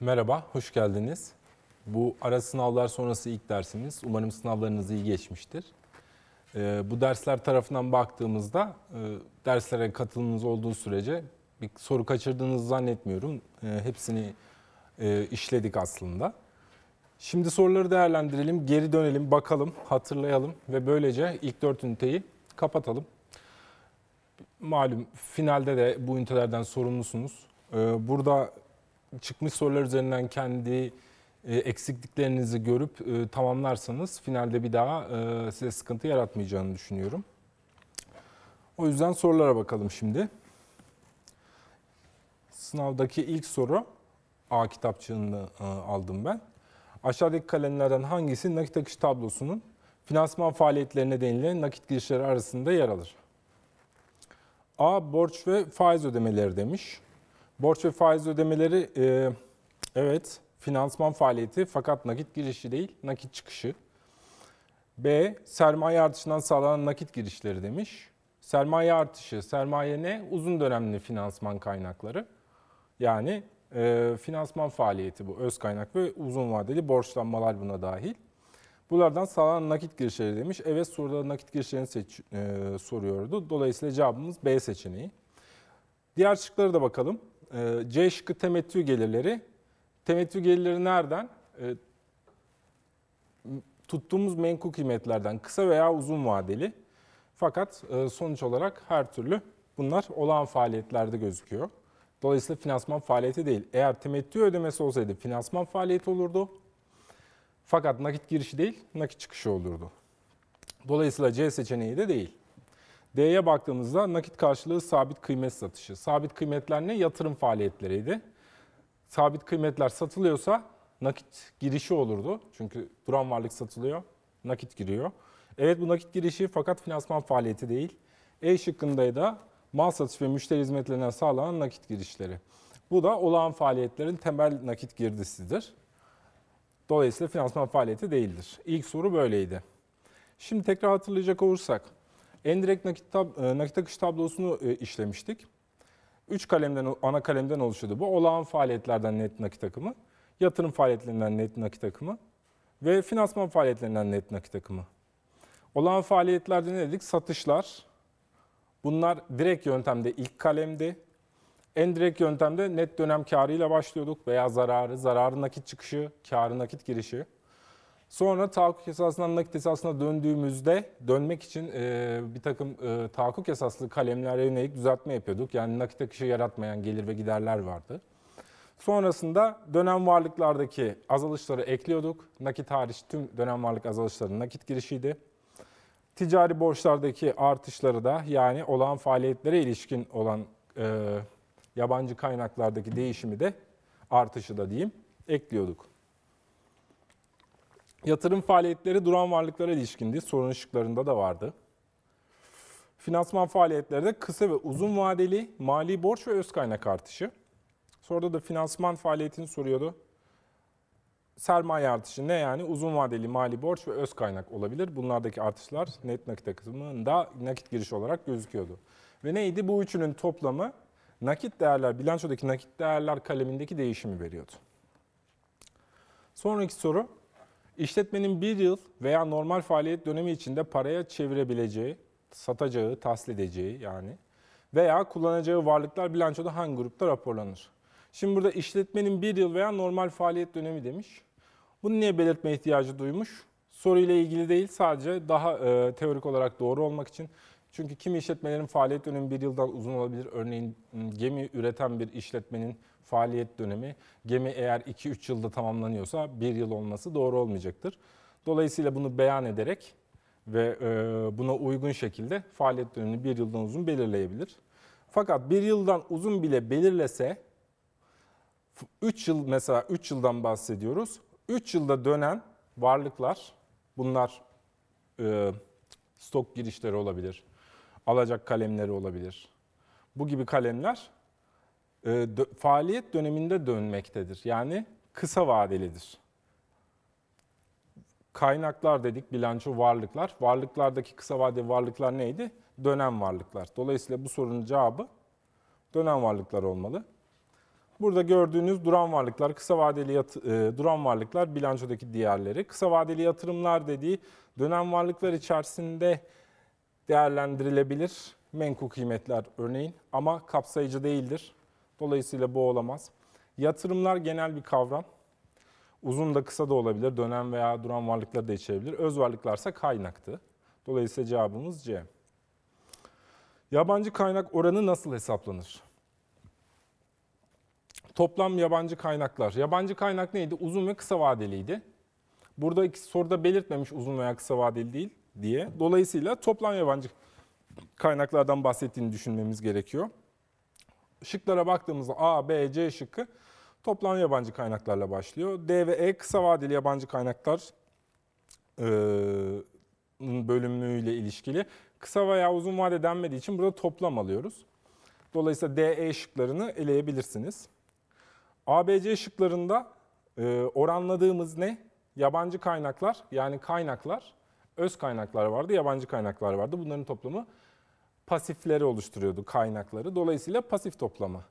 Merhaba, hoş geldiniz. Bu ara sınavlar sonrası ilk dersimiz. Umarım sınavlarınız iyi geçmiştir. Ee, bu dersler tarafından baktığımızda e, derslere katılımınız olduğu sürece bir soru kaçırdığınızı zannetmiyorum. Ee, hepsini e, işledik aslında. Şimdi soruları değerlendirelim, geri dönelim, bakalım, hatırlayalım ve böylece ilk dört üniteyi kapatalım. Malum finalde de bu ünitelerden sorumlusunuz. Ee, burada çıkmış sorular üzerinden kendi e, eksikliklerinizi görüp e, tamamlarsanız finalde bir daha e, size sıkıntı yaratmayacağını düşünüyorum. O yüzden sorulara bakalım şimdi. Sınavdaki ilk soru A kitapçığını aldım ben. Aşağıdaki kalemlerden hangisi nakit akış tablosunun finansman faaliyetlerine denilen nakit girişleri arasında yer alır? A. Borç ve faiz ödemeleri demiş. Borç ve faiz ödemeleri e, evet finansman faaliyeti fakat nakit girişi değil nakit çıkışı. B. Sermaye artışından sağlanan nakit girişleri demiş. Sermaye artışı, sermaye ne? Uzun dönemli finansman kaynakları. Yani e, finansman faaliyeti bu. Öz kaynak ve uzun vadeli borçlanmalar buna dahil. Bunlardan sağlanan nakit girişleri demiş. Evet soruda nakit girişlerini seç, e, soruyordu. Dolayısıyla cevabımız B seçeneği. Diğer şıklara da bakalım. Ee, C şıkkı temettü gelirleri. Temettü gelirleri nereden? Ee, tuttuğumuz menkul kıymetlerden kısa veya uzun vadeli. Fakat e, sonuç olarak her türlü bunlar olağan faaliyetlerde gözüküyor. Dolayısıyla finansman faaliyeti değil. Eğer temettü ödemesi olsaydı finansman faaliyeti olurdu. Fakat nakit girişi değil, nakit çıkışı olurdu. Dolayısıyla C seçeneği de değil. D'ye baktığımızda nakit karşılığı sabit kıymet satışı. Sabit kıymetler ne? Yatırım faaliyetleriydi. Sabit kıymetler satılıyorsa nakit girişi olurdu. Çünkü duran varlık satılıyor, nakit giriyor. Evet bu nakit girişi fakat finansman faaliyeti değil. E şıkkındaydı da mal satış ve müşteri hizmetlerine sağlanan nakit girişleri. Bu da olağan faaliyetlerin temel nakit girdisidir. Dolayısıyla finansman faaliyeti değildir. İlk soru böyleydi. Şimdi tekrar hatırlayacak olursak Endirekt nakit, tab e, nakit akış tablosunu e, işlemiştik. Üç kalemden, ana kalemden oluşuyordu bu. Olağan faaliyetlerden net nakit akımı, yatırım faaliyetlerinden net nakit akımı ve finansman faaliyetlerinden net nakit akımı. Olağan faaliyetlerde ne dedik? Satışlar. Bunlar direkt yöntemde ilk kalemdi. En direkt yöntemde net dönem karı ile başlıyorduk veya zararı, zararı nakit çıkışı, karı nakit girişi. Sonra tahakkuk esasından nakit esasına döndüğümüzde dönmek için e, bir takım e, tahakkuk esaslı kalemlere yönelik düzeltme yapıyorduk. Yani nakit akışı yaratmayan gelir ve giderler vardı. Sonrasında dönem varlıklardaki azalışları ekliyorduk. Nakit hariç tüm dönem varlık azalışları nakit girişiydi. Ticari borçlardaki artışları da yani olağan faaliyetlere ilişkin olan e, yabancı kaynaklardaki değişimi de artışı da diyeyim ekliyorduk. Yatırım faaliyetleri duran varlıklara ilişkindi. Sorun ışıklarında da vardı. Finansman faaliyetleri de kısa ve uzun vadeli mali borç ve öz kaynak artışı. Sonra da finansman faaliyetini soruyordu. Sermaye artışı ne yani? Uzun vadeli mali borç ve öz kaynak olabilir. Bunlardaki artışlar net nakit akımında nakit giriş olarak gözüküyordu. Ve neydi? Bu üçünün toplamı nakit değerler, bilançodaki nakit değerler kalemindeki değişimi veriyordu. Sonraki soru İşletmenin bir yıl veya normal faaliyet dönemi içinde paraya çevirebileceği, satacağı, tahsil edeceği yani veya kullanacağı varlıklar bilançoda hangi grupta raporlanır? Şimdi burada işletmenin bir yıl veya normal faaliyet dönemi demiş. Bunu niye belirtme ihtiyacı duymuş? Soruyla ilgili değil sadece daha e, teorik olarak doğru olmak için. Çünkü kimi işletmelerin faaliyet dönemi bir yıldan uzun olabilir. Örneğin gemi üreten bir işletmenin faaliyet dönemi gemi eğer 2-3 yılda tamamlanıyorsa 1 yıl olması doğru olmayacaktır. Dolayısıyla bunu beyan ederek ve e, buna uygun şekilde faaliyet dönemini 1 yıldan uzun belirleyebilir. Fakat 1 yıldan uzun bile belirlese 3 yıl mesela 3 yıldan bahsediyoruz. 3 yılda dönen varlıklar bunlar e, stok girişleri olabilir. Alacak kalemleri olabilir. Bu gibi kalemler ee, faaliyet döneminde dönmektedir. Yani kısa vadelidir. Kaynaklar dedik, bilanço varlıklar. Varlıklardaki kısa vadeli varlıklar neydi? Dönem varlıklar. Dolayısıyla bu sorunun cevabı dönem varlıklar olmalı. Burada gördüğünüz duran varlıklar, kısa vadeli e, duran varlıklar bilançodaki diğerleri. Kısa vadeli yatırımlar dediği dönem varlıklar içerisinde değerlendirilebilir menkul kıymetler örneğin ama kapsayıcı değildir. Dolayısıyla bu olamaz. Yatırımlar genel bir kavram. Uzun da kısa da olabilir. Dönem veya duran varlıkları da içerebilir. Öz varlıklarsa kaynaktı. Dolayısıyla cevabımız C. Yabancı kaynak oranı nasıl hesaplanır? Toplam yabancı kaynaklar. Yabancı kaynak neydi? Uzun ve kısa vadeliydi. Burada iki soruda belirtmemiş uzun veya kısa vadeli değil diye. Dolayısıyla toplam yabancı kaynaklardan bahsettiğini düşünmemiz gerekiyor. Şıklara baktığımızda A, B, C şıkkı toplam yabancı kaynaklarla başlıyor. D ve E kısa vadeli yabancı kaynaklar e, bölümüyle ilişkili. Kısa veya uzun vade denmediği için burada toplam alıyoruz. Dolayısıyla D, DE şıklarını eleyebilirsiniz. ABC şıklarında e, oranladığımız ne? Yabancı kaynaklar yani kaynaklar, öz kaynaklar vardı, yabancı kaynaklar vardı. Bunların toplamı pasifleri oluşturuyordu kaynakları. Dolayısıyla pasif toplama.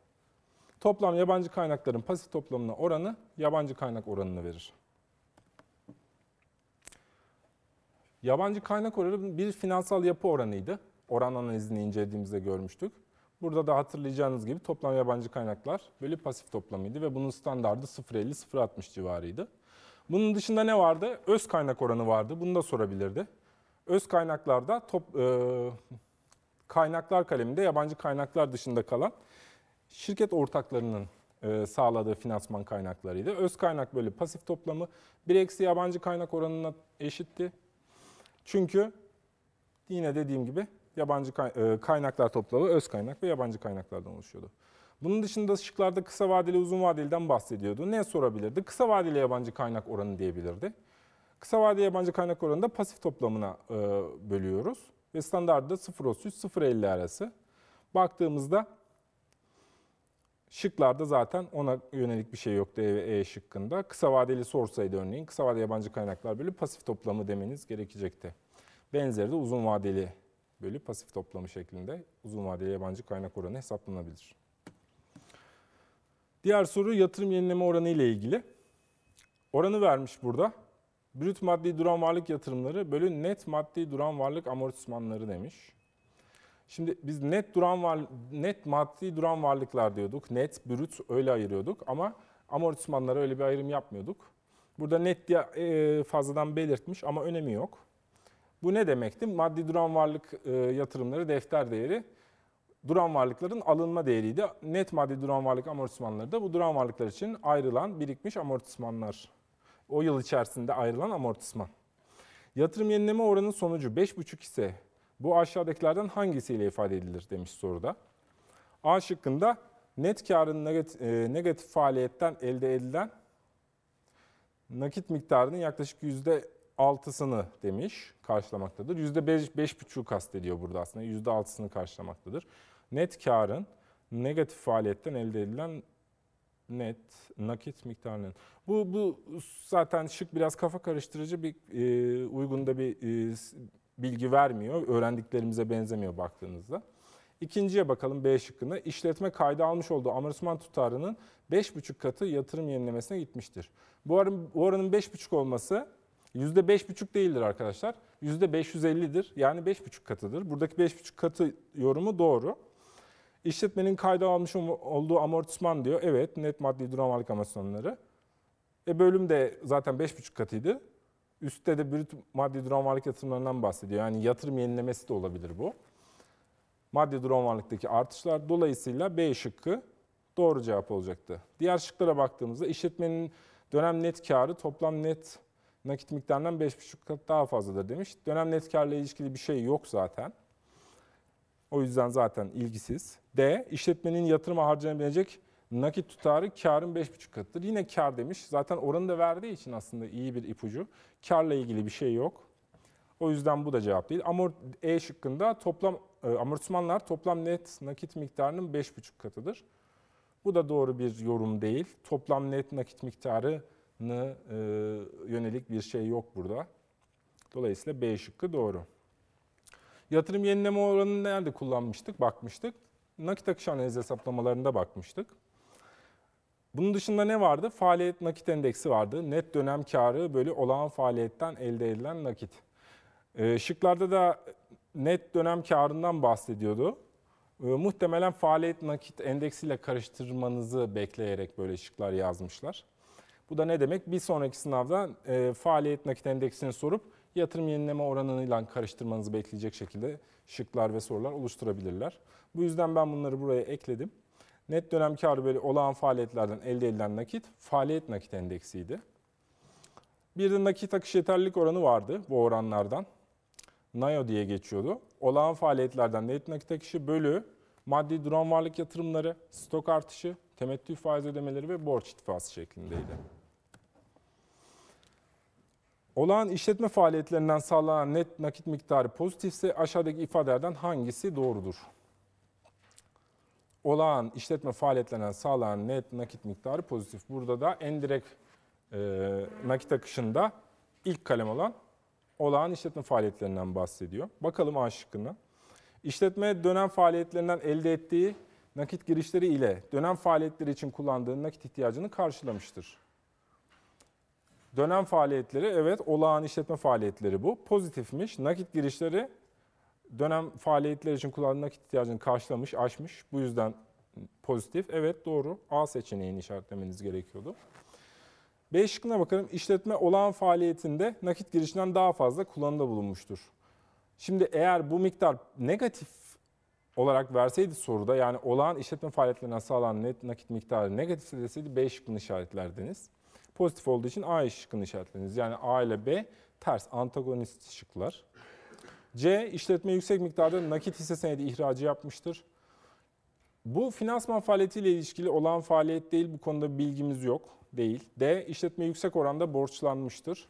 Toplam yabancı kaynakların pasif toplamına oranı yabancı kaynak oranını verir. Yabancı kaynak oranı bir finansal yapı oranıydı. Oran analizini incelediğimizde görmüştük. Burada da hatırlayacağınız gibi toplam yabancı kaynaklar bölü pasif toplamıydı ve bunun standardı 0.50-0.60 civarıydı. Bunun dışında ne vardı? Öz kaynak oranı vardı. Bunu da sorabilirdi. Öz kaynaklarda top, e, kaynaklar kaleminde yabancı kaynaklar dışında kalan şirket ortaklarının e, sağladığı finansman kaynaklarıydı. Öz kaynak böyle pasif toplamı 1 eksi yabancı kaynak oranına eşitti. Çünkü yine dediğim gibi yabancı e, kaynaklar toplamı öz kaynak ve yabancı kaynaklardan oluşuyordu. Bunun dışında şıklarda kısa vadeli uzun vadeliden bahsediyordu. Ne sorabilirdi? Kısa vadeli yabancı kaynak oranı diyebilirdi. Kısa vadeli yabancı kaynak oranı da pasif toplamına e, bölüyoruz ve standartta 0.33-0.50 arası. Baktığımızda şıklarda zaten ona yönelik bir şey yoktu E E şıkkında. Kısa vadeli sorsaydı örneğin kısa vadeli yabancı kaynaklar bölü pasif toplamı demeniz gerekecekti. Benzeri de uzun vadeli bölü pasif toplamı şeklinde uzun vadeli yabancı kaynak oranı hesaplanabilir. Diğer soru yatırım yenileme oranı ile ilgili. Oranı vermiş burada. Brüt maddi duran varlık yatırımları bölü net maddi duran varlık amortismanları demiş. Şimdi biz net duran var net maddi duran varlıklar diyorduk. Net, brüt öyle ayırıyorduk ama amortismanlara öyle bir ayrım yapmıyorduk. Burada net diye e, fazladan belirtmiş ama önemi yok. Bu ne demekti? Maddi duran varlık e, yatırımları defter değeri duran varlıkların alınma değeriydi. Net maddi duran varlık amortismanları da bu duran varlıklar için ayrılan birikmiş amortismanlar o yıl içerisinde ayrılan amortisman. Yatırım yenileme oranı sonucu 5,5 ise bu aşağıdakilerden hangisiyle ifade edilir demiş soruda. A şıkkında net karın negatif, e, negatif faaliyetten elde edilen nakit miktarının yaklaşık %6'sını demiş karşılamaktadır. %5,5'u kastediyor burada aslında %6'sını karşılamaktadır. Net karın negatif faaliyetten elde edilen net nakit miktarının. Bu bu zaten şık biraz kafa karıştırıcı bir e, uygun da bir e, bilgi vermiyor. Öğrendiklerimize benzemiyor baktığınızda. İkinciye bakalım B şıkkında. İşletme kayda almış olduğu amortisman tutarının 5,5 katı yatırım yenilemesine gitmiştir. Bu, oran, bu oranın 5,5 olması %5,5 değildir arkadaşlar. %550'dir. Yani 5,5 katıdır. Buradaki 5,5 katı yorumu doğru. İşletmenin kayda almış um-, olduğu amortisman diyor. Evet net maddi durum alakamasonları. E bölüm de zaten 5,5 katıydı. Üstte de brüt maddi duran varlık yatırımlarından bahsediyor. Yani yatırım yenilemesi de olabilir bu. Maddi duran varlıktaki artışlar dolayısıyla B şıkkı doğru cevap olacaktı. Diğer şıklara baktığımızda işletmenin dönem net karı toplam net nakit miktarından 5,5 kat daha fazladır demiş. Dönem net karla ilişkili bir şey yok zaten. O yüzden zaten ilgisiz. D. işletmenin yatırıma harcanabilecek nakit tutarı karın 5,5 katıdır. Yine kar demiş. Zaten oranı da verdiği için aslında iyi bir ipucu. Karla ilgili bir şey yok. O yüzden bu da cevap değil. Amort E şıkkında toplam e, amortismanlar toplam net nakit miktarının 5,5 katıdır. Bu da doğru bir yorum değil. Toplam net nakit miktarını e, yönelik bir şey yok burada. Dolayısıyla B şıkkı doğru. Yatırım yenileme oranını nerede kullanmıştık? Bakmıştık. Nakit akış analiz hesaplamalarında bakmıştık. Bunun dışında ne vardı? Faaliyet nakit endeksi vardı. Net dönem karı bölü olağan faaliyetten elde edilen nakit. E, şıklarda da net dönem karından bahsediyordu. E, muhtemelen faaliyet nakit endeksiyle karıştırmanızı bekleyerek böyle şıklar yazmışlar. Bu da ne demek? Bir sonraki sınavda e, faaliyet nakit endeksini sorup yatırım yenileme oranıyla karıştırmanızı bekleyecek şekilde şıklar ve sorular oluşturabilirler. Bu yüzden ben bunları buraya ekledim. Net dönem karı böyle olağan faaliyetlerden elde edilen nakit faaliyet nakit endeksiydi. Bir de nakit akış yeterlilik oranı vardı bu oranlardan. NAYO diye geçiyordu. Olağan faaliyetlerden net nakit akışı bölü maddi duran varlık yatırımları, stok artışı, temettü faiz ödemeleri ve borç itfası şeklindeydi. Olağan işletme faaliyetlerinden sağlanan net nakit miktarı pozitifse aşağıdaki ifadelerden hangisi doğrudur? Olağan işletme faaliyetlerinden sağlanan net nakit miktarı pozitif. Burada da endirekt e, nakit akışında ilk kalem olan olağan işletme faaliyetlerinden bahsediyor. Bakalım A şıkkına. İşletme dönem faaliyetlerinden elde ettiği nakit girişleri ile dönem faaliyetleri için kullandığı nakit ihtiyacını karşılamıştır. Dönem faaliyetleri evet olağan işletme faaliyetleri bu. Pozitifmiş. Nakit girişleri dönem faaliyetleri için kullanılan nakit ihtiyacını karşılamış, aşmış. Bu yüzden pozitif. Evet doğru. A seçeneğini işaretlemeniz gerekiyordu. B şıkkına bakalım. İşletme olağan faaliyetinde nakit girişinden daha fazla kullanımda bulunmuştur. Şimdi eğer bu miktar negatif olarak verseydi soruda yani olağan işletme faaliyetlerinden sağlanan net nakit miktarı negatifse deseydi B şıkkını işaretlerdiniz. Pozitif olduğu için A şıkkını işaretlediniz. Yani A ile B ters antagonist şıklar. C işletme yüksek miktarda nakit hisse senedi ihracı yapmıştır. Bu finansman faaliyetiyle ilişkili olan faaliyet değil. Bu konuda bilgimiz yok. Değil. D işletme yüksek oranda borçlanmıştır.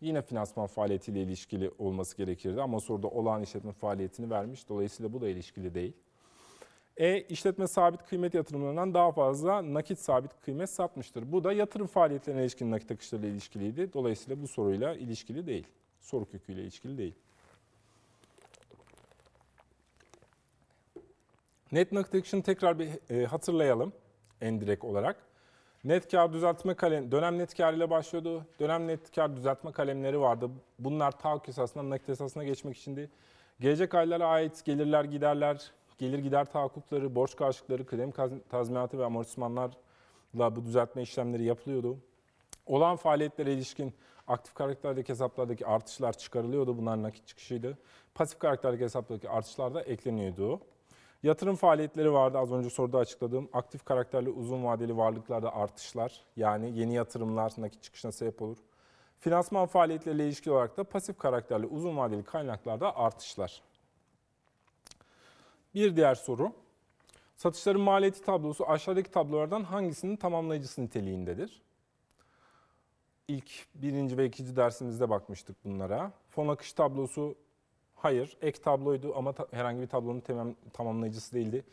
Yine finansman faaliyetiyle ilişkili olması gerekirdi ama soruda olağan işletme faaliyetini vermiş. Dolayısıyla bu da ilişkili değil. E işletme sabit kıymet yatırımlarından daha fazla nakit sabit kıymet satmıştır. Bu da yatırım faaliyetlerine ilişkin nakit akışlarıyla ilişkiliydi. Dolayısıyla bu soruyla ilişkili değil. Soru köküyle ilişkili değil. Net nakit akışını tekrar bir e, hatırlayalım en direkt olarak. Net kar düzeltme kalem, dönem net kar ile başlıyordu. Dönem net kar düzeltme kalemleri vardı. Bunlar tahakkuk esasından nakit esasına geçmek içindi. Gelecek aylara ait gelirler, giderler, gelir gider tahakkukları, borç karşılıkları, kredi tazminatı ve amortismanlarla bu düzeltme işlemleri yapılıyordu. Olan faaliyetlere ilişkin aktif karakterdeki hesaplardaki artışlar çıkarılıyordu. Bunlar nakit çıkışıydı. Pasif karakterdeki hesaplardaki artışlar da ekleniyordu. Yatırım faaliyetleri vardı az önce soruda açıkladığım. Aktif karakterli uzun vadeli varlıklarda artışlar yani yeni yatırımlar nakit çıkışına sebep olur. Finansman faaliyetleriyle ilişkili olarak da pasif karakterli uzun vadeli kaynaklarda artışlar. Bir diğer soru. Satışların maliyeti tablosu aşağıdaki tablolardan hangisinin tamamlayıcısı niteliğindedir? İlk birinci ve ikinci dersimizde bakmıştık bunlara. Fon akış tablosu hayır ek tabloydu ama ta herhangi bir tablonun temem, tamamlayıcısı değildi.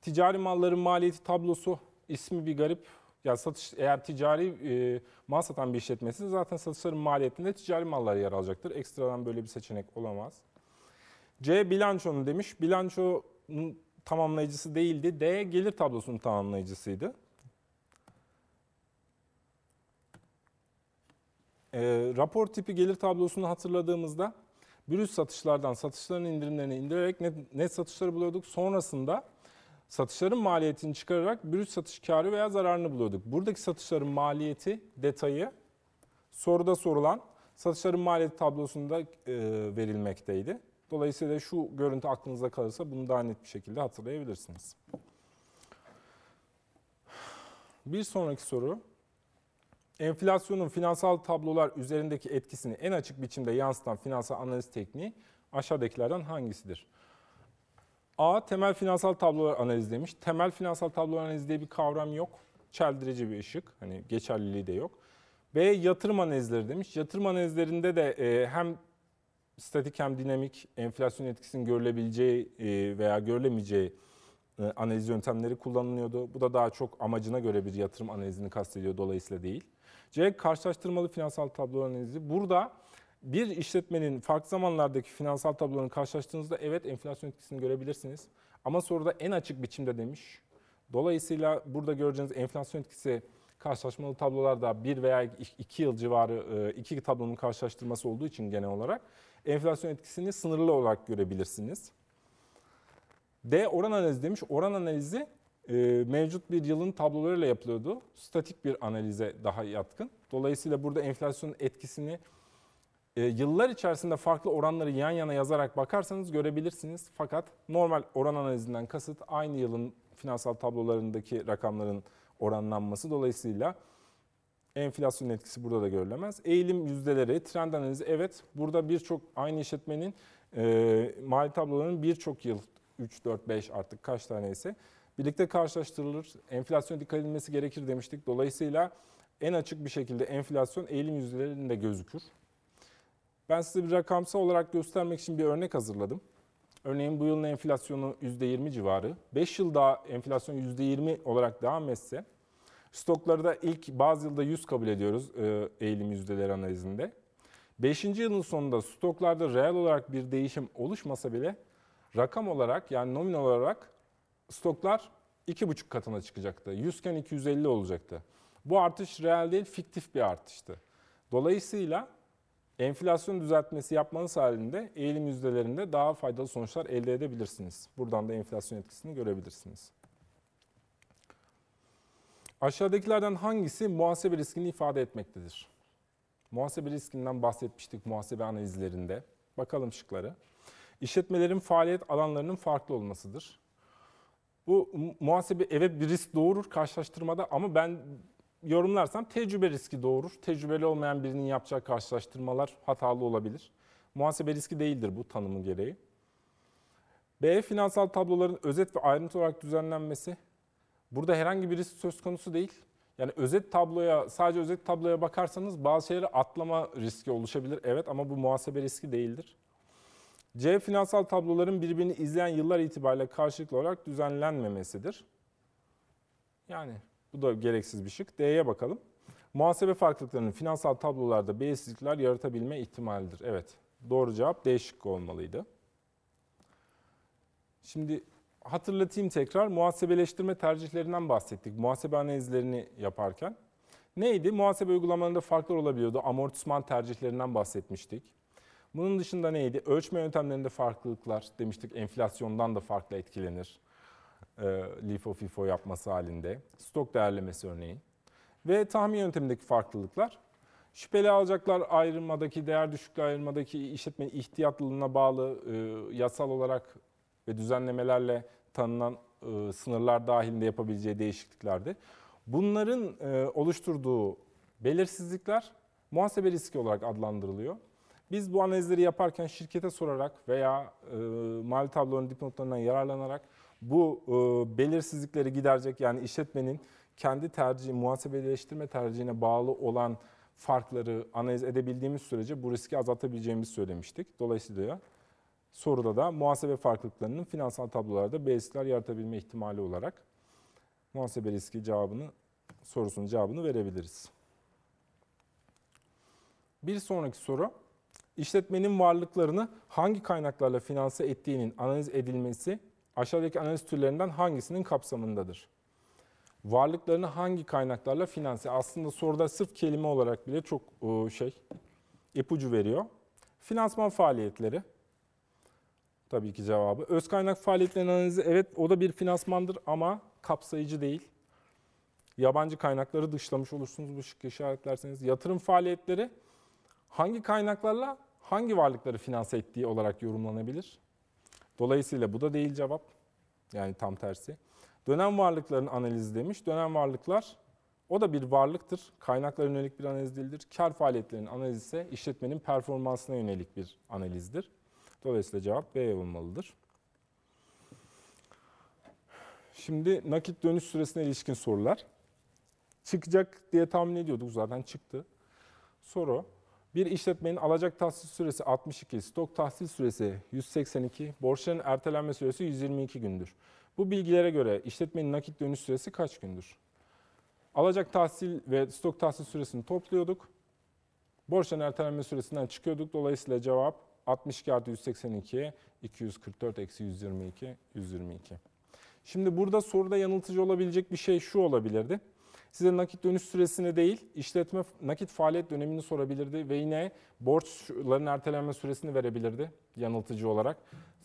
Ticari malların maliyeti tablosu ismi bir garip. Ya satış eğer ticari e, mal satan bir işletmesi zaten satışların maliyetinde ticari mallar yer alacaktır. Ekstradan böyle bir seçenek olamaz. C bilançonu demiş. Bilanço tamamlayıcısı değildi. D gelir tablosunun tamamlayıcısıydı. E, rapor tipi gelir tablosunu hatırladığımızda brüt satışlardan satışların indirimlerini indirerek net, net satışları buluyorduk. Sonrasında satışların maliyetini çıkararak brüt satış karı veya zararını buluyorduk. Buradaki satışların maliyeti detayı soruda sorulan satışların maliyeti tablosunda e, verilmekteydi. Dolayısıyla şu görüntü aklınıza kalırsa bunu daha net bir şekilde hatırlayabilirsiniz. Bir sonraki soru. Enflasyonun finansal tablolar üzerindeki etkisini en açık biçimde yansıtan finansal analiz tekniği aşağıdakilerden hangisidir? A. Temel finansal tablolar analiz demiş. Temel finansal tablolar analiz diye bir kavram yok. Çeldirici bir ışık. Hani geçerliliği de yok. B. Yatırım analizleri demiş. Yatırım analizlerinde de e, hem statik hem dinamik enflasyon etkisinin görülebileceği e, veya görülemeyeceği e, analiz yöntemleri kullanılıyordu. Bu da daha çok amacına göre bir yatırım analizini kastediyor dolayısıyla değil. C. Karşılaştırmalı finansal tablo analizi. Burada bir işletmenin farklı zamanlardaki finansal tablolarını karşılaştığınızda evet enflasyon etkisini görebilirsiniz. Ama soruda en açık biçimde demiş. Dolayısıyla burada göreceğiniz enflasyon etkisi karşılaşmalı tablolarda da 1 veya 2 yıl civarı e, iki tablonun karşılaştırması olduğu için genel olarak enflasyon etkisini sınırlı olarak görebilirsiniz. D oran analizi demiş. Oran analizi e, mevcut bir yılın tablolarıyla yapılıyordu. Statik bir analize daha yatkın. Dolayısıyla burada enflasyonun etkisini e, yıllar içerisinde farklı oranları yan yana yazarak bakarsanız görebilirsiniz. Fakat normal oran analizinden kasıt aynı yılın finansal tablolarındaki rakamların oranlanması. Dolayısıyla enflasyon etkisi burada da görülemez. Eğilim yüzdeleri, trend analizi evet burada birçok aynı işletmenin e, mali tablolarının birçok yıl 3, 4, 5 artık kaç tane ise birlikte karşılaştırılır. Enflasyon dikkat edilmesi gerekir demiştik. Dolayısıyla en açık bir şekilde enflasyon eğilim yüzdelerinde gözükür. Ben size bir rakamsal olarak göstermek için bir örnek hazırladım. Örneğin bu yılın enflasyonu %20 civarı. 5 yıl daha enflasyon %20 olarak devam etse Stokları da ilk bazı yılda 100 kabul ediyoruz e, eğilim yüzdeleri analizinde. 5. yılın sonunda stoklarda reel olarak bir değişim oluşmasa bile rakam olarak yani nominal olarak stoklar 2,5 katına çıkacaktı. 100 iken 250 olacaktı. Bu artış reel değil fiktif bir artıştı. Dolayısıyla enflasyon düzeltmesi yapmanız halinde eğilim yüzdelerinde daha faydalı sonuçlar elde edebilirsiniz. Buradan da enflasyon etkisini görebilirsiniz. Aşağıdakilerden hangisi muhasebe riskini ifade etmektedir? Muhasebe riskinden bahsetmiştik muhasebe analizlerinde. Bakalım şıkları. İşletmelerin faaliyet alanlarının farklı olmasıdır. Bu muhasebe eve bir risk doğurur karşılaştırmada ama ben yorumlarsam tecrübe riski doğurur. Tecrübeli olmayan birinin yapacağı karşılaştırmalar hatalı olabilir. Muhasebe riski değildir bu tanımı gereği. B. Finansal tabloların özet ve ayrıntı olarak düzenlenmesi. Burada herhangi bir risk söz konusu değil. Yani özet tabloya, sadece özet tabloya bakarsanız bazı şeyleri atlama riski oluşabilir. Evet ama bu muhasebe riski değildir. C. Finansal tabloların birbirini izleyen yıllar itibariyle karşılıklı olarak düzenlenmemesidir. Yani bu da gereksiz bir şık. D'ye bakalım. Muhasebe farklılıklarının finansal tablolarda belirsizlikler yaratabilme ihtimalidir. Evet. Doğru cevap D şıkkı olmalıydı. Şimdi hatırlatayım tekrar muhasebeleştirme tercihlerinden bahsettik muhasebe analizlerini yaparken. Neydi? Muhasebe uygulamalarında farklar olabiliyordu. Amortisman tercihlerinden bahsetmiştik. Bunun dışında neydi? Ölçme yöntemlerinde farklılıklar demiştik. Enflasyondan da farklı etkilenir. E, ee, LIFO FIFO yapması halinde. Stok değerlemesi örneği Ve tahmin yöntemindeki farklılıklar. Şüpheli alacaklar ayrılmadaki, değer düşüklüğü ayrılmadaki işletmenin ihtiyatlılığına bağlı e, yasal olarak ve düzenlemelerle tanınan e, sınırlar dahilinde yapabileceği değişikliklerdi. Bunların e, oluşturduğu belirsizlikler muhasebe riski olarak adlandırılıyor. Biz bu analizleri yaparken şirkete sorarak veya e, mali tabloların dipnotlarından yararlanarak bu e, belirsizlikleri giderecek yani işletmenin kendi tercihi, muhasebeleştirme tercihine bağlı olan farkları analiz edebildiğimiz sürece bu riski azaltabileceğimizi söylemiştik. Dolayısıyla soruda da muhasebe farklılıklarının finansal tablolarda belirtiler yaratabilme ihtimali olarak muhasebe riski cevabını sorusunun cevabını verebiliriz. Bir sonraki soru işletmenin varlıklarını hangi kaynaklarla finanse ettiğinin analiz edilmesi aşağıdaki analiz türlerinden hangisinin kapsamındadır? Varlıklarını hangi kaynaklarla finanse? Aslında soruda sırf kelime olarak bile çok ıı, şey ipucu veriyor. Finansman faaliyetleri, tabii ki cevabı. Öz kaynak faaliyetlerin analizi evet o da bir finansmandır ama kapsayıcı değil. Yabancı kaynakları dışlamış olursunuz bu şıkkı işaretlerseniz. Yatırım faaliyetleri hangi kaynaklarla hangi varlıkları finanse ettiği olarak yorumlanabilir. Dolayısıyla bu da değil cevap. Yani tam tersi. Dönem varlıkların analizi demiş. Dönem varlıklar o da bir varlıktır. Kaynaklara yönelik bir analiz değildir. Kar faaliyetlerinin analizi ise işletmenin performansına yönelik bir analizdir. Dolayısıyla cevap B olmalıdır. Şimdi nakit dönüş süresine ilişkin sorular. Çıkacak diye tahmin ediyorduk zaten çıktı. Soru. Bir işletmenin alacak tahsil süresi 62, stok tahsil süresi 182, borçların ertelenme süresi 122 gündür. Bu bilgilere göre işletmenin nakit dönüş süresi kaç gündür? Alacak tahsil ve stok tahsil süresini topluyorduk. Borçların ertelenme süresinden çıkıyorduk. Dolayısıyla cevap 62 artı 182, 244 eksi 122, 122. Şimdi burada soruda yanıltıcı olabilecek bir şey şu olabilirdi. Size nakit dönüş süresini değil, işletme nakit faaliyet dönemini sorabilirdi ve yine borçların ertelenme süresini verebilirdi yanıltıcı olarak.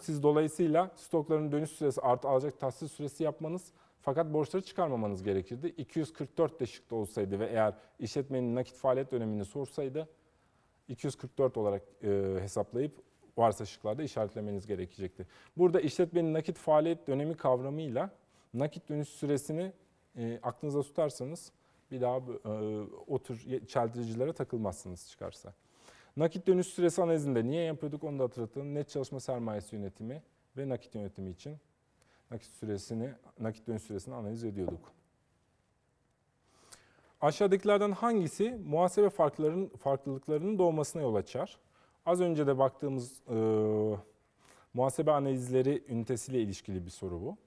Siz dolayısıyla stokların dönüş süresi artı alacak tahsil süresi yapmanız fakat borçları çıkarmamanız gerekirdi. 244 de şıkta olsaydı ve eğer işletmenin nakit faaliyet dönemini sorsaydı 244 olarak e, hesaplayıp varsa şıklarda işaretlemeniz gerekecekti. Burada işletmenin nakit faaliyet dönemi kavramıyla nakit dönüş süresini e, aklınıza tutarsanız bir daha e, o tür çeldiricilere takılmazsınız çıkarsa. Nakit dönüş süresi analizinde niye yapıyorduk onu da hatırlatalım. Net çalışma sermayesi yönetimi ve nakit yönetimi için nakit süresini nakit dönüş süresini analiz ediyorduk. Aşağıdakilerden hangisi muhasebe farkların, farklılıklarının doğmasına yol açar? Az önce de baktığımız e, muhasebe analizleri ünitesiyle ilişkili bir soru bu.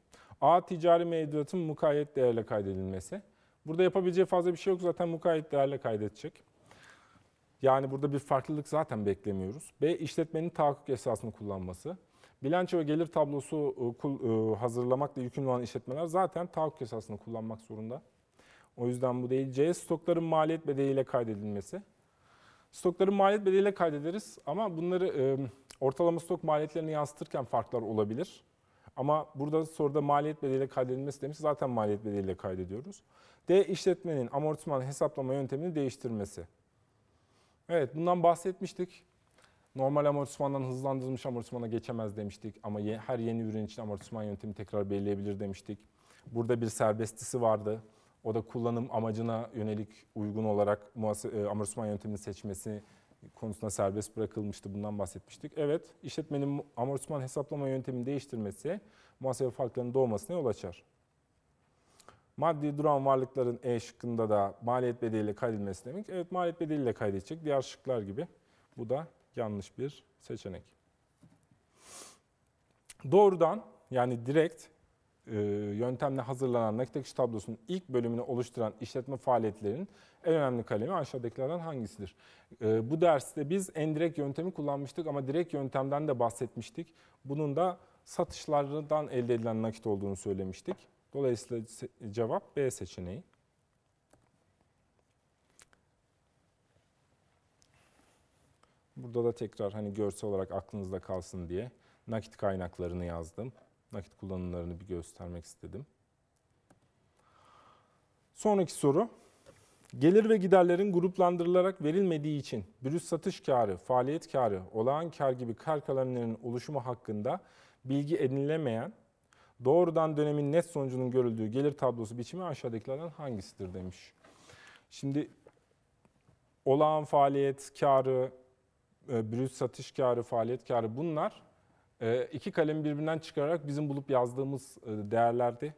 A. Ticari mevduatın mukayyet değerle kaydedilmesi. Burada yapabileceği fazla bir şey yok. Zaten mukayyet değerle kaydedecek. Yani burada bir farklılık zaten beklemiyoruz. B. işletmenin tahakkuk esasını kullanması. Bilanço ve gelir tablosu e, e, hazırlamakla yükümlü olan işletmeler zaten tahakkuk esasını kullanmak zorunda. O yüzden bu değil. C stokların maliyet bedeliyle kaydedilmesi. Stokların maliyet bedeliyle kaydederiz ama bunları e, ortalama stok maliyetlerini yansıtırken farklar olabilir. Ama burada soruda maliyet bedeliyle kaydedilmesi demiş. Zaten maliyet bedeliyle kaydediyoruz. D işletmenin amortisman hesaplama yöntemini değiştirmesi. Evet bundan bahsetmiştik. Normal amortismandan hızlandırılmış amortismana geçemez demiştik ama her yeni ürün için amortisman yöntemi tekrar belirleyebilir demiştik. Burada bir serbestisi vardı. O da kullanım amacına yönelik uygun olarak e, amortisman yöntemini seçmesi konusunda serbest bırakılmıştı. Bundan bahsetmiştik. Evet, işletmenin amortisman hesaplama yöntemini değiştirmesi muhasebe farklarının doğmasına yol açar. Maddi duran varlıkların E şıkkında da maliyet bedeliyle kaydedilmesi demek. Evet, maliyet bedeliyle kaydedecek. Diğer şıklar gibi. Bu da yanlış bir seçenek. Doğrudan yani direkt e, yöntemle hazırlanan nakit akış tablosunun ilk bölümünü oluşturan işletme faaliyetlerinin en önemli kalemi aşağıdakilerden hangisidir? E, bu derste biz endirekt yöntemi kullanmıştık ama direkt yöntemden de bahsetmiştik. Bunun da satışlardan elde edilen nakit olduğunu söylemiştik. Dolayısıyla cevap B seçeneği. Burada da tekrar hani görsel olarak aklınızda kalsın diye nakit kaynaklarını yazdım nakit kullanımlarını bir göstermek istedim. Sonraki soru. Gelir ve giderlerin gruplandırılarak verilmediği için brüt satış karı, faaliyet karı, olağan kar gibi kar kalemlerinin oluşumu hakkında bilgi edinilemeyen, doğrudan dönemin net sonucunun görüldüğü gelir tablosu biçimi aşağıdakilerden hangisidir demiş. Şimdi olağan faaliyet karı, e, brüt satış karı, faaliyet karı bunlar ee, iki kalemi birbirinden çıkararak bizim bulup yazdığımız e, değerlerdi.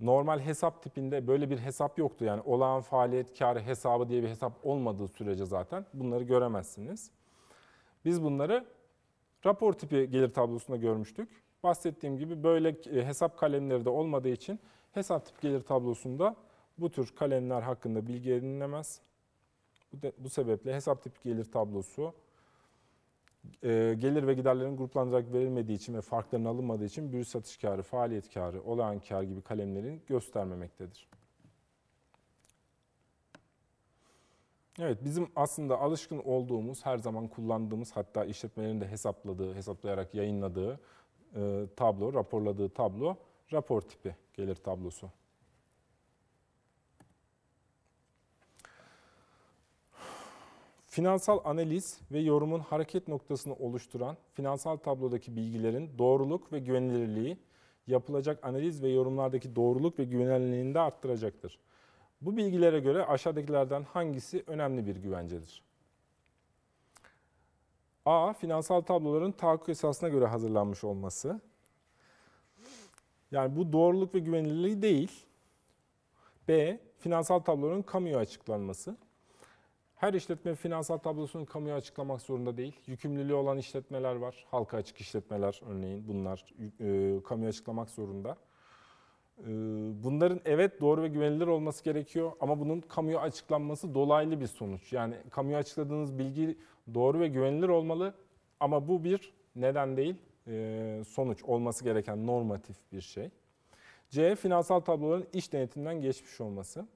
Normal hesap tipinde böyle bir hesap yoktu. Yani olağan faaliyet karı hesabı diye bir hesap olmadığı sürece zaten bunları göremezsiniz. Biz bunları rapor tipi gelir tablosunda görmüştük. Bahsettiğim gibi böyle e, hesap kalemleri de olmadığı için hesap tip gelir tablosunda bu tür kalemler hakkında bilgi edinilemez. Bu, de, bu sebeple hesap tipi gelir tablosu ee, gelir ve giderlerin gruplandırarak verilmediği için ve farkların alınmadığı için bürüt satış karı, faaliyet karı, olağan kar gibi kalemlerin göstermemektedir. Evet bizim aslında alışkın olduğumuz, her zaman kullandığımız hatta işletmelerin de hesapladığı, hesaplayarak yayınladığı e, tablo, raporladığı tablo rapor tipi gelir tablosu. Finansal analiz ve yorumun hareket noktasını oluşturan finansal tablodaki bilgilerin doğruluk ve güvenilirliği yapılacak analiz ve yorumlardaki doğruluk ve güvenilirliğini de arttıracaktır. Bu bilgilere göre aşağıdakilerden hangisi önemli bir güvencedir? A. Finansal tabloların tahakkuk esasına göre hazırlanmış olması. Yani bu doğruluk ve güvenilirliği değil. B. Finansal tabloların kamuya açıklanması. Her işletme finansal tablosunu kamuya açıklamak zorunda değil. Yükümlülüğü olan işletmeler var. Halka açık işletmeler örneğin bunlar e, kamuya açıklamak zorunda. E, bunların evet doğru ve güvenilir olması gerekiyor ama bunun kamuya açıklanması dolaylı bir sonuç. Yani kamuya açıkladığınız bilgi doğru ve güvenilir olmalı ama bu bir neden değil e, sonuç olması gereken normatif bir şey. C. Finansal tabloların iş denetiminden geçmiş olması.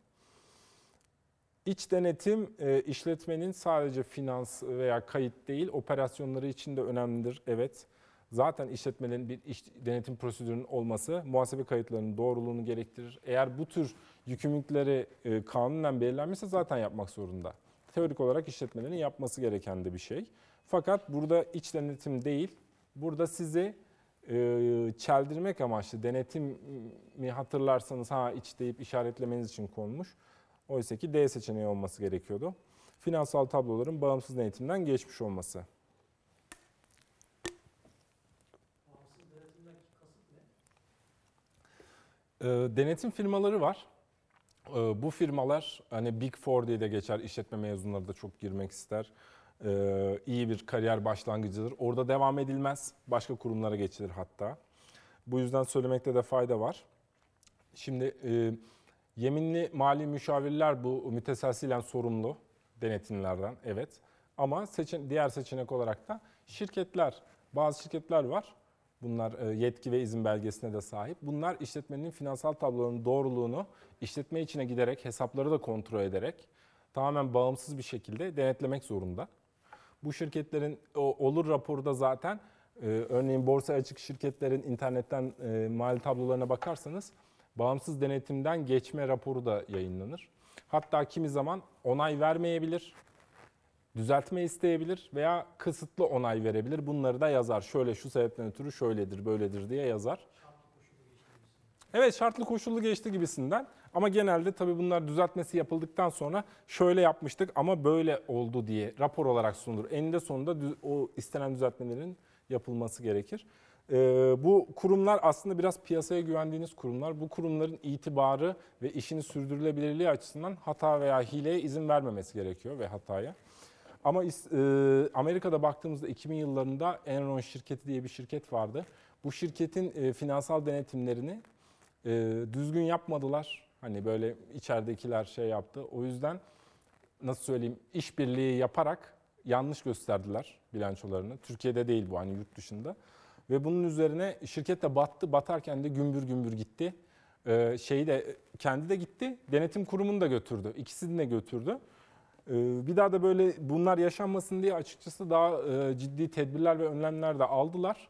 İç denetim e, işletmenin sadece finans veya kayıt değil operasyonları için de önemlidir. Evet. Zaten işletmelerin bir iş denetim prosedürünün olması muhasebe kayıtlarının doğruluğunu gerektirir. Eğer bu tür yükümlülükleri e, kanunen belirlenmişse zaten yapmak zorunda. Teorik olarak işletmelerin yapması gereken de bir şey. Fakat burada iç denetim değil, burada sizi e, çeldirmek amaçlı denetimi hatırlarsanız ha iç deyip işaretlemeniz için konmuş. Oysa ki D seçeneği olması gerekiyordu. Finansal tabloların bağımsız denetimden geçmiş olması. Ee, denetim firmaları var. Ee, bu firmalar hani Big Four diye de geçer. İşletme mezunları da çok girmek ister. Ee, iyi bir kariyer başlangıcıdır. Orada devam edilmez. Başka kurumlara geçilir hatta. Bu yüzden söylemekte de fayda var. Şimdi e, Yeminli mali müşavirler bu müteselsilen sorumlu denetimlerden evet. Ama seçen, diğer seçenek olarak da şirketler, bazı şirketler var. Bunlar e, yetki ve izin belgesine de sahip. Bunlar işletmenin finansal tablolarının doğruluğunu işletme içine giderek, hesapları da kontrol ederek tamamen bağımsız bir şekilde denetlemek zorunda. Bu şirketlerin olur raporda zaten e, örneğin borsa açık şirketlerin internetten e, mali tablolarına bakarsanız bağımsız denetimden geçme raporu da yayınlanır. Hatta kimi zaman onay vermeyebilir, düzeltme isteyebilir veya kısıtlı onay verebilir. Bunları da yazar. Şöyle şu sebepten ötürü şöyledir, böyledir diye yazar. Evet şartlı koşullu geçti gibisinden ama genelde tabii bunlar düzeltmesi yapıldıktan sonra şöyle yapmıştık ama böyle oldu diye rapor olarak sunulur. Eninde sonunda o istenen düzeltmelerin yapılması gerekir. E, bu kurumlar aslında biraz piyasaya güvendiğiniz kurumlar. Bu kurumların itibarı ve işini sürdürülebilirliği açısından hata veya hileye izin vermemesi gerekiyor ve hataya. Ama e, Amerika'da baktığımızda 2000 yıllarında Enron şirketi diye bir şirket vardı. Bu şirketin e, finansal denetimlerini e, düzgün yapmadılar. Hani böyle içeridekiler şey yaptı. O yüzden nasıl söyleyeyim işbirliği yaparak yanlış gösterdiler bilançolarını. Türkiye'de değil bu hani yurt dışında. Ve bunun üzerine şirket de battı. Batarken de gümbür gümbür gitti. Ee, şeyi de kendi de gitti. Denetim kurumunu da götürdü. İkisini de götürdü. Ee, bir daha da böyle bunlar yaşanmasın diye açıkçası daha e, ciddi tedbirler ve önlemler de aldılar.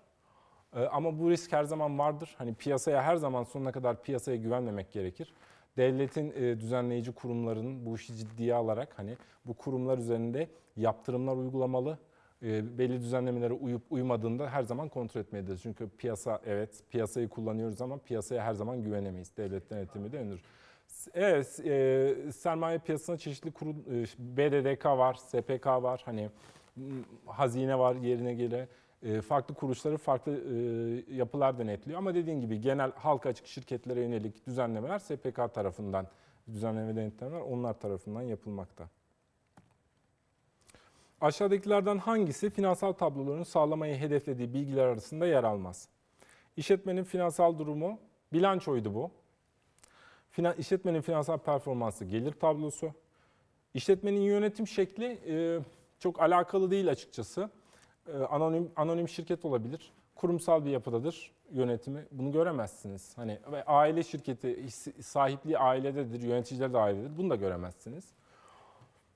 Ee, ama bu risk her zaman vardır. Hani piyasaya her zaman sonuna kadar piyasaya güvenmemek gerekir. Devletin e, düzenleyici kurumlarının bu işi ciddiye alarak hani bu kurumlar üzerinde yaptırımlar uygulamalı e, belli düzenlemelere uyup uymadığında her zaman kontrol etmeliyiz Çünkü piyasa evet piyasayı kullanıyoruz ama piyasaya her zaman güvenemeyiz. Devlet denetimi de önemlidir. Evet, e, sermaye piyasasında çeşitli kurul, e, BDDK var, SPK var, hani hazine var yerine göre. E, farklı kuruluşları farklı e, yapılar denetliyor. Ama dediğim gibi genel halka açık şirketlere yönelik düzenlemeler SPK tarafından düzenleme denetlemeler onlar tarafından yapılmakta. Aşağıdakilerden hangisi finansal tabloların sağlamayı hedeflediği bilgiler arasında yer almaz? İşletmenin finansal durumu, bilançoydu bu. İşletmenin finansal performansı gelir tablosu. İşletmenin yönetim şekli e, çok alakalı değil açıkçası. E, anonim, anonim şirket olabilir. Kurumsal bir yapıdadır yönetimi. Bunu göremezsiniz. Hani ve aile şirketi sahipliği ailededir, yöneticiler de ailedir. Bunu da göremezsiniz.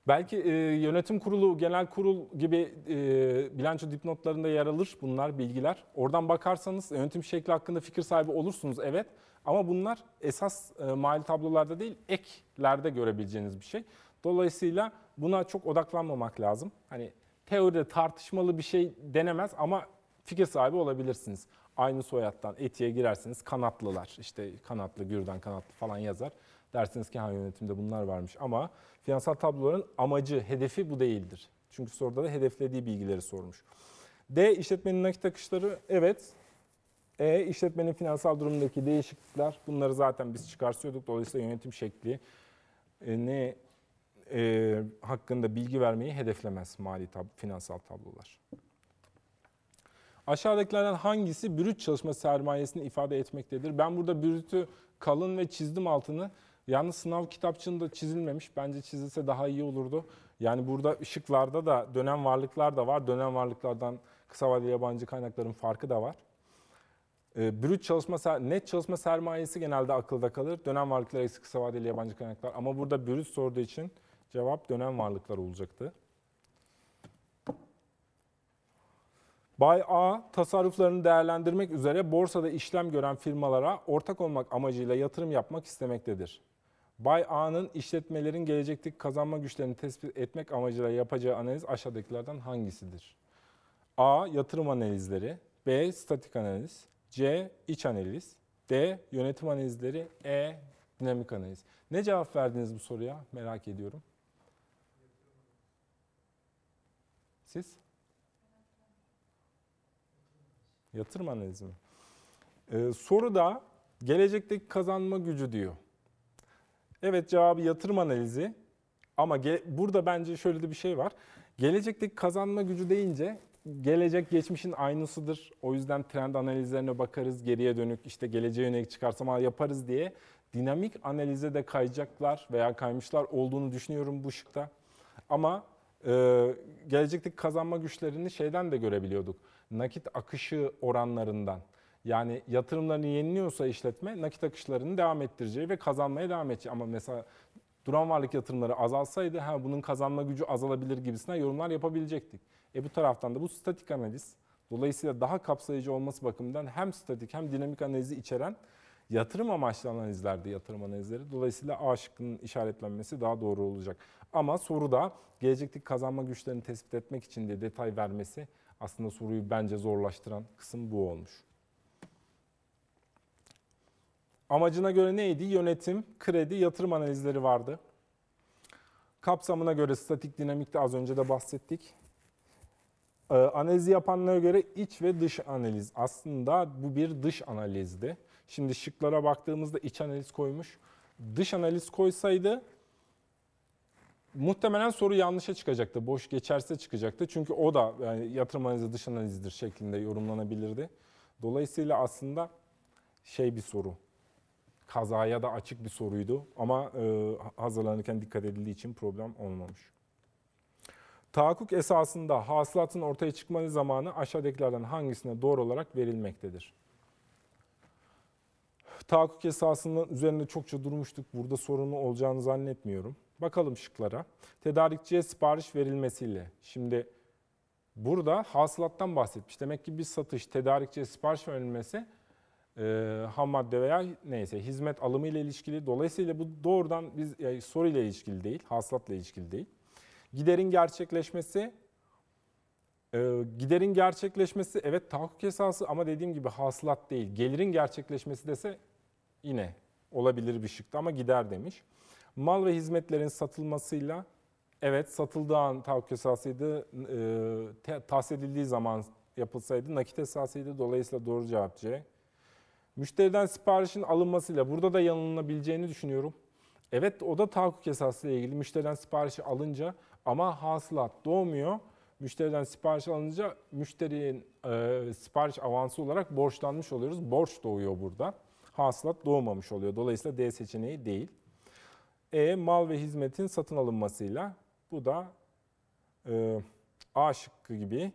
Belki e, yönetim kurulu, genel kurul gibi e, bilanço dipnotlarında yer alır bunlar bilgiler. Oradan bakarsanız yönetim şekli hakkında fikir sahibi olursunuz evet. Ama bunlar esas e, mali tablolarda değil eklerde görebileceğiniz bir şey. Dolayısıyla buna çok odaklanmamak lazım. Hani teoride tartışmalı bir şey denemez ama fikir sahibi olabilirsiniz. Aynı soyattan etiye girersiniz kanatlılar işte kanatlı gürden kanatlı falan yazar. Dersiniz ki ha yönetimde bunlar varmış ama finansal tabloların amacı, hedefi bu değildir. Çünkü soruda da hedeflediği bilgileri sormuş. D. işletmenin nakit akışları evet. E. işletmenin finansal durumundaki değişiklikler. Bunları zaten biz çıkarsıyorduk. Dolayısıyla yönetim şekli e, ne e, hakkında bilgi vermeyi hedeflemez mali tab finansal tablolar. Aşağıdakilerden hangisi brüt çalışma sermayesini ifade etmektedir? Ben burada brütü kalın ve çizdim altını. Yalnız sınav kitapçığında çizilmemiş. Bence çizilse daha iyi olurdu. Yani burada ışıklarda da dönem varlıklar da var. Dönem varlıklardan kısa vadeli yabancı kaynakların farkı da var. E, brüt çalışma, net çalışma sermayesi genelde akılda kalır. Dönem varlıklar eksik kısa vadeli yabancı kaynaklar. Ama burada brüt sorduğu için cevap dönem varlıklar olacaktı. Bay A tasarruflarını değerlendirmek üzere borsada işlem gören firmalara ortak olmak amacıyla yatırım yapmak istemektedir. Bay A'nın işletmelerin gelecekteki kazanma güçlerini tespit etmek amacıyla yapacağı analiz aşağıdakilerden hangisidir? A. Yatırım analizleri. B. Statik analiz. C. iç analiz. D. Yönetim analizleri. E. Dinamik analiz. Ne cevap verdiniz bu soruya? Merak ediyorum. Siz? Yatırım analizi mi? Ee, soruda gelecekteki kazanma gücü diyor. Evet cevabı yatırım analizi. Ama burada bence şöyle de bir şey var. Gelecekteki kazanma gücü deyince gelecek geçmişin aynısıdır. O yüzden trend analizlerine bakarız. Geriye dönük işte geleceğe yönelik çıkarsama yaparız diye dinamik analize de kayacaklar veya kaymışlar olduğunu düşünüyorum bu şıkta. Ama e, gelecekteki kazanma güçlerini şeyden de görebiliyorduk. Nakit akışı oranlarından. Yani yatırımlarını yeniliyorsa işletme nakit akışlarını devam ettireceği ve kazanmaya devam edeceği Ama mesela duran varlık yatırımları azalsaydı ha bunun kazanma gücü azalabilir gibisine yorumlar yapabilecektik. E bu taraftan da bu statik analiz dolayısıyla daha kapsayıcı olması bakımından hem statik hem dinamik analizi içeren yatırım amaçlı analizlerde yatırım analizleri. Dolayısıyla A şıkkının işaretlenmesi daha doğru olacak. Ama soruda gelecekteki kazanma güçlerini tespit etmek için de detay vermesi aslında soruyu bence zorlaştıran kısım bu olmuş. Amacına göre neydi? Yönetim, kredi, yatırım analizleri vardı. Kapsamına göre statik dinamikte az önce de bahsettik. Ee, analizi yapanlara göre iç ve dış analiz. Aslında bu bir dış analizdi. Şimdi şıklara baktığımızda iç analiz koymuş. Dış analiz koysaydı muhtemelen soru yanlışa çıkacaktı. Boş geçerse çıkacaktı. Çünkü o da yani yatırım analizi dış analizdir şeklinde yorumlanabilirdi. Dolayısıyla aslında şey bir soru kazaya da açık bir soruydu ama e, hazırlanırken dikkat edildiği için problem olmamış. Tahakkuk esasında hasılatın ortaya çıkması zamanı aşağıdakilerden hangisine doğru olarak verilmektedir? Tahakkuk esasının üzerinde çokça durmuştuk. Burada sorunu olacağını zannetmiyorum. Bakalım şıklara. Tedarikçiye sipariş verilmesiyle. Şimdi burada hasılattan bahsetmiş. Demek ki bir satış, tedarikçiye sipariş verilmesi e, ham madde veya neyse hizmet alımı ile ilişkili. Dolayısıyla bu doğrudan biz yani soru ile ilişkili değil, hasılatla ilişkili değil. Giderin gerçekleşmesi e, giderin gerçekleşmesi evet tahakkuk esası ama dediğim gibi hasılat değil. Gelirin gerçekleşmesi dese yine olabilir bir şıkta ama gider demiş. Mal ve hizmetlerin satılmasıyla evet satıldığı an tahakkuk esasıydı. E, tahsis edildiği zaman yapılsaydı nakit esasıydı. Dolayısıyla doğru cevap C. Müşteriden siparişin alınmasıyla burada da yanılınabileceğini düşünüyorum. Evet o da tahakkuk esası ilgili müşteriden siparişi alınca ama hasılat doğmuyor. Müşteriden sipariş alınca müşterinin e, sipariş avansı olarak borçlanmış oluyoruz. Borç doğuyor burada. Hasılat doğmamış oluyor. Dolayısıyla D seçeneği değil. E mal ve hizmetin satın alınmasıyla bu da e, A şıkkı gibi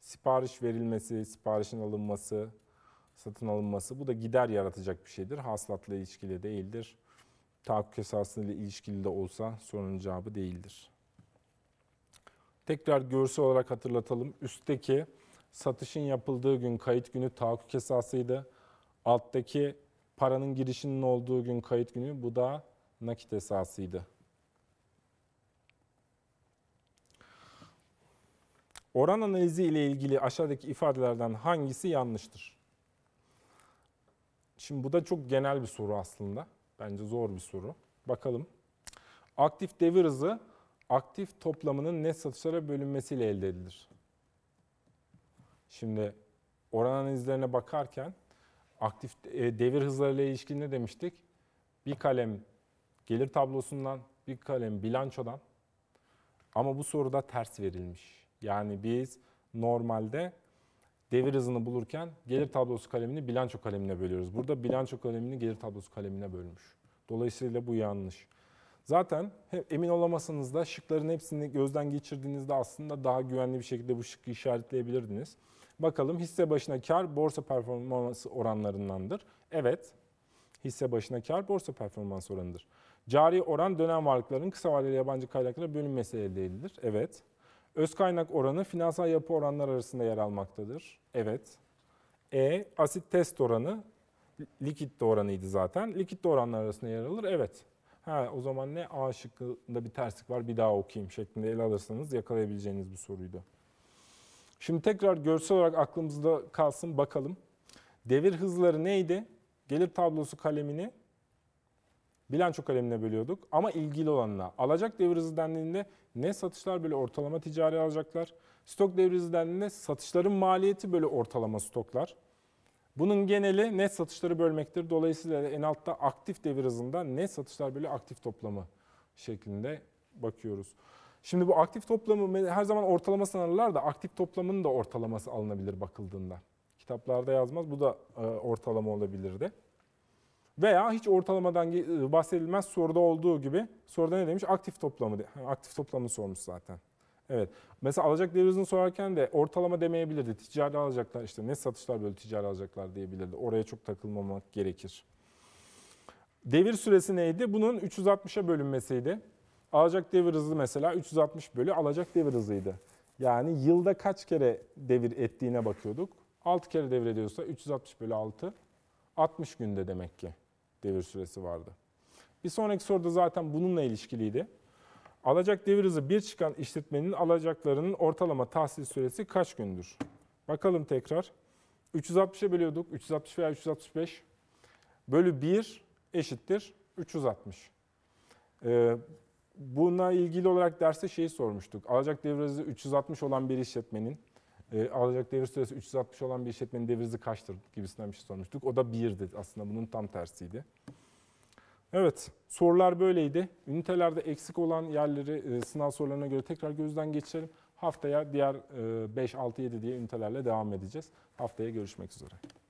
sipariş verilmesi, siparişin alınması, satın alınması. Bu da gider yaratacak bir şeydir. Hasılatla ilişkili değildir. Tahakkuk esasıyla ilişkili de olsa sorunun cevabı değildir. Tekrar görsel olarak hatırlatalım. Üstteki satışın yapıldığı gün kayıt günü tahakkuk esasıydı. Alttaki paranın girişinin olduğu gün kayıt günü bu da nakit esasıydı. Oran analizi ile ilgili aşağıdaki ifadelerden hangisi yanlıştır? Şimdi bu da çok genel bir soru aslında. Bence zor bir soru. Bakalım. Aktif devir hızı aktif toplamının net satışlara bölünmesiyle elde edilir. Şimdi oran analizlerine bakarken aktif e, devir hızlarıyla ilişkin ne demiştik? Bir kalem gelir tablosundan, bir kalem bilançodan ama bu soruda ters verilmiş. Yani biz normalde devir hızını bulurken gelir tablosu kalemini bilanço kalemine bölüyoruz. Burada bilanço kalemini gelir tablosu kalemine bölmüş. Dolayısıyla bu yanlış. Zaten emin olamasanız da şıkların hepsini gözden geçirdiğinizde aslında daha güvenli bir şekilde bu şıkkı işaretleyebilirdiniz. Bakalım hisse başına kar borsa performansı oranlarındandır. Evet, hisse başına kar borsa performansı oranıdır. Cari oran dönem varlıkların kısa vadeli yabancı kaynaklara bölünmesi elde edilir. Evet. Öz kaynak oranı finansal yapı oranlar arasında yer almaktadır. Evet. E, asit test oranı likitte oranıydı zaten. Likitte oranlar arasında yer alır. Evet. Ha, o zaman ne A şıkkında bir terslik var bir daha okuyayım şeklinde ele alırsanız yakalayabileceğiniz bir soruydu. Şimdi tekrar görsel olarak aklımızda kalsın bakalım. Devir hızları neydi? Gelir tablosu kalemini bilanço kalemine bölüyorduk ama ilgili olanına. Alacak devir hızı dendiğinde ne satışlar böyle ortalama ticari alacaklar. Stok devir hızı dendiğinde satışların maliyeti böyle ortalama stoklar. Bunun geneli net satışları bölmektir. Dolayısıyla en altta aktif devir hızında net satışlar böyle aktif toplamı şeklinde bakıyoruz. Şimdi bu aktif toplamı her zaman ortalama sanırlar da aktif toplamının da ortalaması alınabilir bakıldığında. Kitaplarda yazmaz. Bu da e, ortalama olabilirdi. Veya hiç ortalamadan e, bahsedilmez soruda olduğu gibi soruda ne demiş? Aktif toplamı. Aktif toplamını sormuş zaten. Evet. Mesela alacak devrizini sorarken de ortalama demeyebilirdi. Ticari alacaklar işte ne satışlar böyle ticari alacaklar diyebilirdi. Oraya çok takılmamak gerekir. Devir süresi neydi? Bunun 360'a bölünmesiydi. Alacak devir hızı mesela 360 bölü alacak devir hızıydı. Yani yılda kaç kere devir ettiğine bakıyorduk. 6 kere devrediyorsa 360 bölü 6 60 günde demek ki devir süresi vardı. Bir sonraki soruda zaten bununla ilişkiliydi. Alacak devir hızı 1 çıkan işletmenin alacaklarının ortalama tahsil süresi kaç gündür? Bakalım tekrar. 360'a bölüyorduk. 360 veya 365. Bölü 1 eşittir 360. Ee, buna ilgili olarak derste şeyi sormuştuk. Alacak devir hızı 360 olan bir işletmenin e, alacak devir süresi 360 olan bir işletmenin devrinizi kaçtır gibisinden bir şey sormuştuk. O da 1'di aslında bunun tam tersiydi. Evet sorular böyleydi. Ünitelerde eksik olan yerleri e, sınav sorularına göre tekrar gözden geçirelim. Haftaya diğer e, 5, 6, 7 diye ünitelerle devam edeceğiz. Haftaya görüşmek üzere.